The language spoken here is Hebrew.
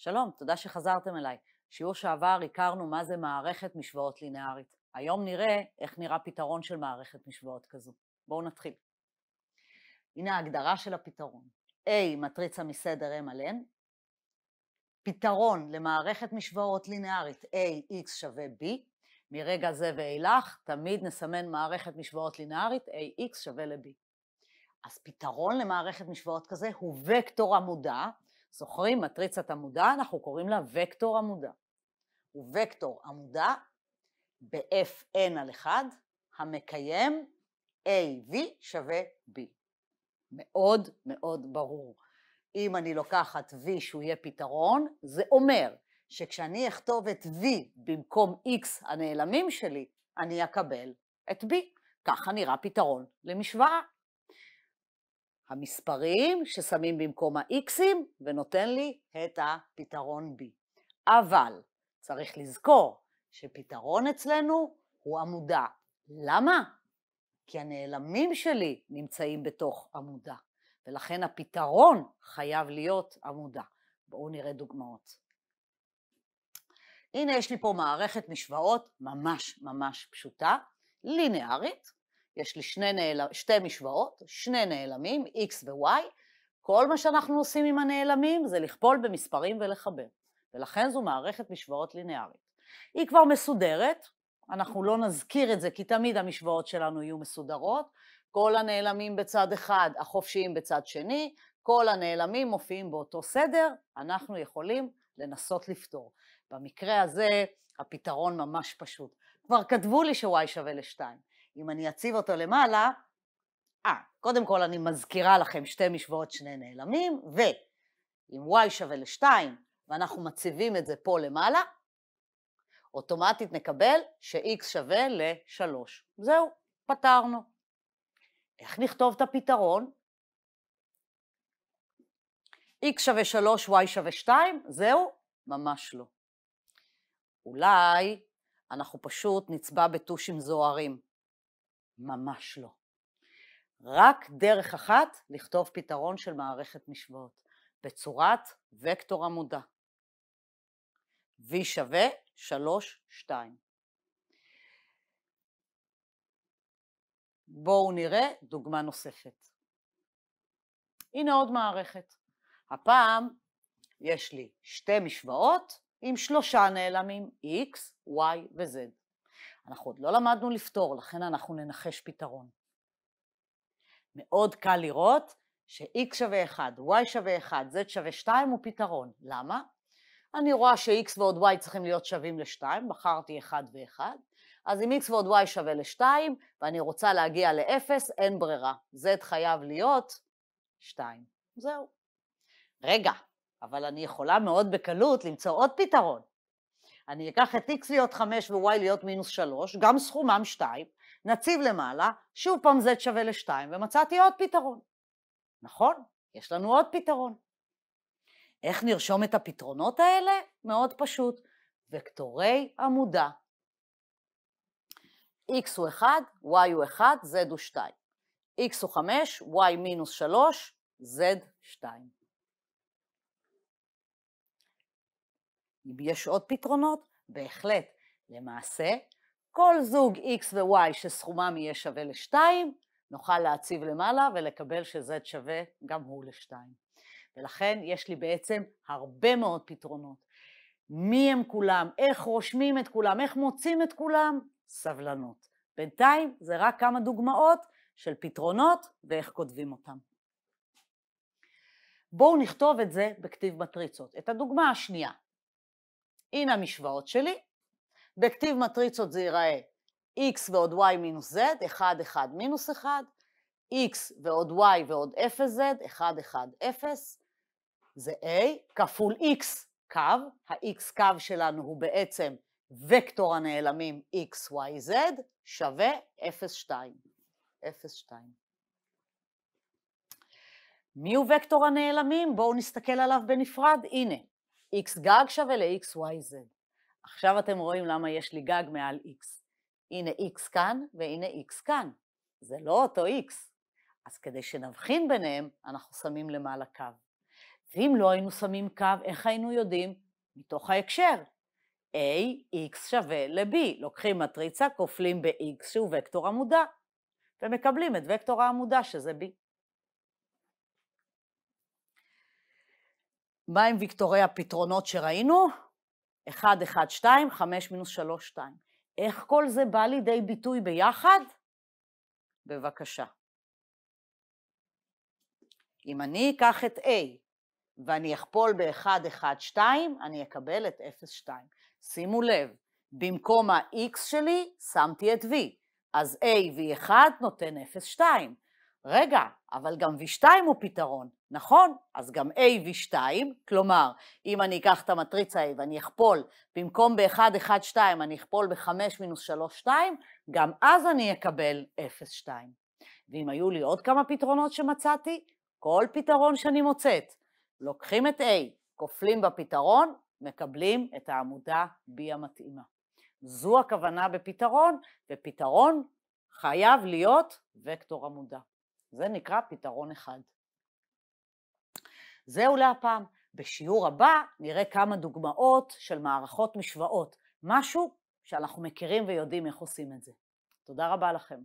שלום, תודה שחזרתם אליי. שיעור שעבר הכרנו מה זה מערכת משוואות לינארית. היום נראה איך נראה פתרון של מערכת משוואות כזו. בואו נתחיל. הנה ההגדרה של הפתרון. A, מטריצה מסדר M על N. פתרון למערכת משוואות לינארית AX שווה B. מרגע זה ואילך, תמיד נסמן מערכת משוואות לינארית AX שווה ל-B. אז פתרון למערכת משוואות כזה הוא וקטור עמודה, זוכרים? מטריצת עמודה, אנחנו קוראים לה וקטור עמודה. וקטור עמודה ב-Fn על 1 המקיים AV שווה B. מאוד מאוד ברור. אם אני לוקחת V שהוא יהיה פתרון, זה אומר שכשאני אכתוב את V במקום X הנעלמים שלי, אני אקבל את B. ככה נראה פתרון למשוואה. המספרים ששמים במקום ה-x'ים ונותן לי את הפתרון b. אבל צריך לזכור שפתרון אצלנו הוא עמודה. למה? כי הנעלמים שלי נמצאים בתוך עמודה, ולכן הפתרון חייב להיות עמודה. בואו נראה דוגמאות. הנה יש לי פה מערכת משוואות ממש ממש פשוטה, לינארית, יש לי שני נעל... שתי משוואות, שני נעלמים, x ו-y, כל מה שאנחנו עושים עם הנעלמים זה לכפול במספרים ולחבר, ולכן זו מערכת משוואות לינארית. היא כבר מסודרת, אנחנו לא נזכיר את זה כי תמיד המשוואות שלנו יהיו מסודרות, כל הנעלמים בצד אחד, החופשיים בצד שני, כל הנעלמים מופיעים באותו סדר, אנחנו יכולים לנסות לפתור. במקרה הזה הפתרון ממש פשוט. כבר כתבו לי ש-y שווה ל-2. אם אני אציב אותו למעלה, אה, קודם כל אני מזכירה לכם שתי משוואות שני נעלמים, ואם y שווה ל-2 ואנחנו מציבים את זה פה למעלה, אוטומטית נקבל ש-x שווה ל-3. זהו, פתרנו. איך נכתוב את הפתרון? x שווה 3, y שווה 2, זהו? ממש לא. אולי אנחנו פשוט נצבע בטושים זוהרים. ממש לא. רק דרך אחת לכתוב פתרון של מערכת משוואות, בצורת וקטור עמודה. V שווה 3, 2. בואו נראה דוגמה נוספת. הנה עוד מערכת. הפעם יש לי שתי משוואות עם שלושה נעלמים, x, y ו-z. אנחנו עוד לא למדנו לפתור, לכן אנחנו ננחש פתרון. מאוד קל לראות ש-x שווה 1, y שווה 1, z שווה 2 הוא פתרון. למה? אני רואה ש-x ועוד y צריכים להיות שווים ל-2, בחרתי 1 ו-1, אז אם x ועוד y שווה ל-2 ואני רוצה להגיע ל-0, אין ברירה. z חייב להיות 2. זהו. רגע, אבל אני יכולה מאוד בקלות למצוא עוד פתרון. אני אקח את x להיות 5 ו-y להיות מינוס 3, גם סכומם 2, נציב למעלה, שוב פעם z שווה ל-2, ומצאתי עוד פתרון. נכון, יש לנו עוד פתרון. איך נרשום את הפתרונות האלה? מאוד פשוט, וקטורי עמודה. x הוא 1, y הוא 1, z הוא 2. x הוא 5, y מינוס 3, z 2. יש עוד פתרונות? בהחלט. למעשה, כל זוג x ו-y שסכומם יהיה שווה ל-2, נוכל להציב למעלה ולקבל ש-z שווה גם הוא ל-2. ולכן יש לי בעצם הרבה מאוד פתרונות. מי הם כולם? איך רושמים את כולם? איך מוצאים את כולם? סבלנות. בינתיים זה רק כמה דוגמאות של פתרונות ואיך כותבים אותם. בואו נכתוב את זה בכתיב מטריצות. את הדוגמה השנייה, הנה המשוואות שלי. בכתיב מטריצות זה ייראה x ועוד y מינוס z, 1, 1 מינוס 1, x ועוד y ועוד 0z, 1, 1, 0, זה a, כפול x קו, ה-x קו שלנו הוא בעצם וקטור הנעלמים x, y, z, שווה 0, 2. 0, 2. מי הוא וקטור הנעלמים? בואו נסתכל עליו בנפרד, הנה. x גג שווה ל x y z. עכשיו אתם רואים למה יש לי גג מעל x. הנה x כאן והנה x כאן. זה לא אותו x. אז כדי שנבחין ביניהם, אנחנו שמים למעלה קו. ואם לא היינו שמים קו, איך היינו יודעים? מתוך ההקשר. a, x שווה ל-b. לוקחים מטריצה, כופלים ב-x שהוא וקטור עמודה, ומקבלים את וקטור העמודה שזה b. מה עם ויקטורי הפתרונות שראינו? 1, 1, 2, 5 מינוס 3, 2. איך כל זה בא לידי ביטוי ביחד? בבקשה. אם אני אקח את A ואני אכפול ב-1, 1, 2, אני אקבל את 0, 2. שימו לב, במקום ה-x שלי שמתי את v, אז a v1 נותן 0, 2. רגע, אבל גם V2 הוא פתרון, נכון? אז גם A V2, כלומר, אם אני אקח את המטריצה A ואני אכפול, במקום ב-1, 1, 2, אני אכפול ב-5 מינוס 3, 2, גם אז אני אקבל 0, 2. ואם היו לי עוד כמה פתרונות שמצאתי, כל פתרון שאני מוצאת, לוקחים את A, כופלים בפתרון, מקבלים את העמודה B המתאימה. זו הכוונה בפתרון, ופתרון חייב להיות וקטור עמודה. זה נקרא פתרון אחד. זהו להפעם. בשיעור הבא נראה כמה דוגמאות של מערכות משוואות, משהו שאנחנו מכירים ויודעים איך עושים את זה. תודה רבה לכם.